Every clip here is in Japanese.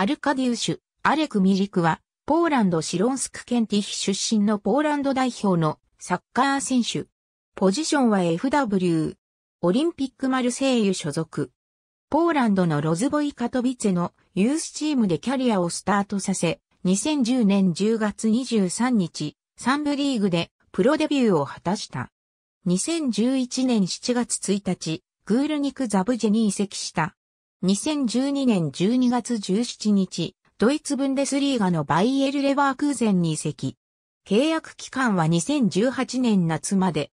アルカディウシュ、アレク・ミリクは、ポーランド・シロンスク・ケンティヒ出身のポーランド代表のサッカー選手。ポジションは FW。オリンピックマルセイユ所属。ポーランドのロズボイ・カトビツェのユースチームでキャリアをスタートさせ、2010年10月23日、ン部リーグでプロデビューを果たした。2011年7月1日、グールニク・ザブジェに移籍した。2012年12月17日、ドイツブンデスリーガのバイエル・レバークーゼンに移籍。契約期間は2018年夏まで。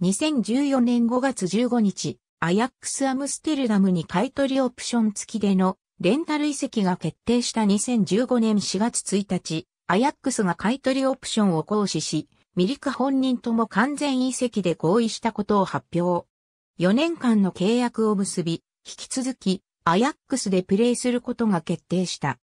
2014年5月15日、アヤックス・アムステルダムに買取オプション付きでのレンタル移籍が決定した2015年4月1日、アヤックスが買取オプションを行使し、ミリク本人とも完全移籍で合意したことを発表。4年間の契約を結び、引き続き、アヤックスでプレーすることが決定した。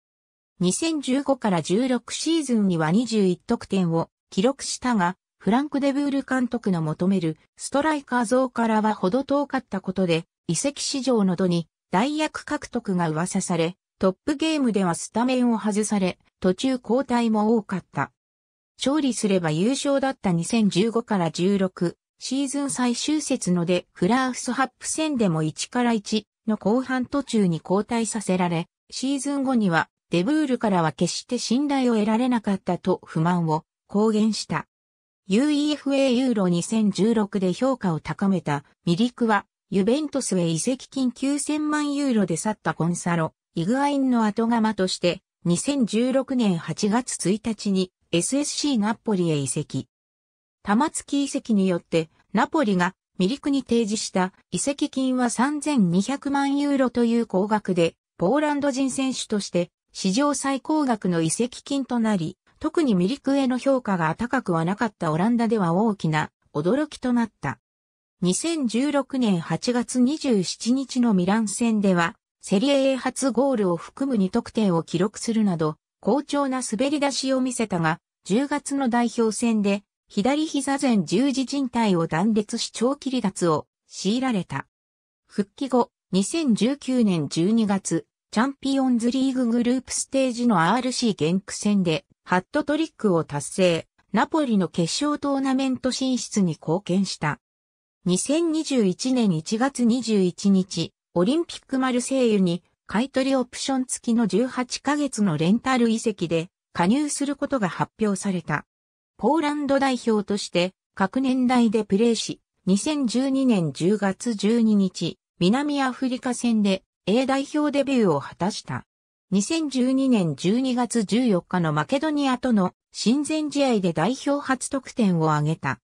2015から16シーズンには21得点を記録したが、フランク・デブール監督の求めるストライカー像からはほど遠かったことで、遺跡市場の度に代役獲得が噂され、トップゲームではスタメンを外され、途中交代も多かった。勝利すれば優勝だった2015から16シーズン最終節のでフラーフスハップ戦でも1から1の後半途中に交代させられ、シーズン後にはデブールからは決して信頼を得られなかったと不満を公言した。UEFA ユーロ2016で評価を高めたミリクは、ユベントスへ移籍金9000万ユーロで去ったコンサロ、イグアインの後釜として、2016年8月1日に SSC ナッポリへ移籍。玉月遺跡によって、ナポリがミリクに提示した遺跡金は3200万ユーロという高額で、ポーランド人選手として史上最高額の遺跡金となり、特にミリクへの評価が高くはなかったオランダでは大きな驚きとなった。2016年8月27日のミラン戦では、セリエ A 初ゴールを含む2得点を記録するなど、好調な滑り出しを見せたが、10月の代表戦で左膝前十字靭帯を断裂し長期離脱を強いられた。復帰後、2019年12月、チャンピオンズリーググループステージの RC ゲ区戦で、ハットトリックを達成、ナポリの決勝トーナメント進出に貢献した。2021年1月21日、オリンピックマルセイユに、買取オプション付きの18ヶ月のレンタル遺跡で、加入することが発表された。ポーランド代表として各年代でプレーし、2012年10月12日、南アフリカ戦で A 代表デビューを果たした。2012年12月14日のマケドニアとの親善試合で代表初得点を挙げた。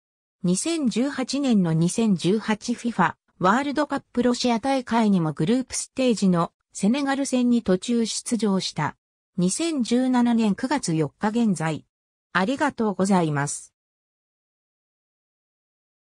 2018年の 2018FIFA ワールドカップロシア大会にもグループステージのセネガル戦に途中出場した。2017年9月4日現在、ありがとうございます。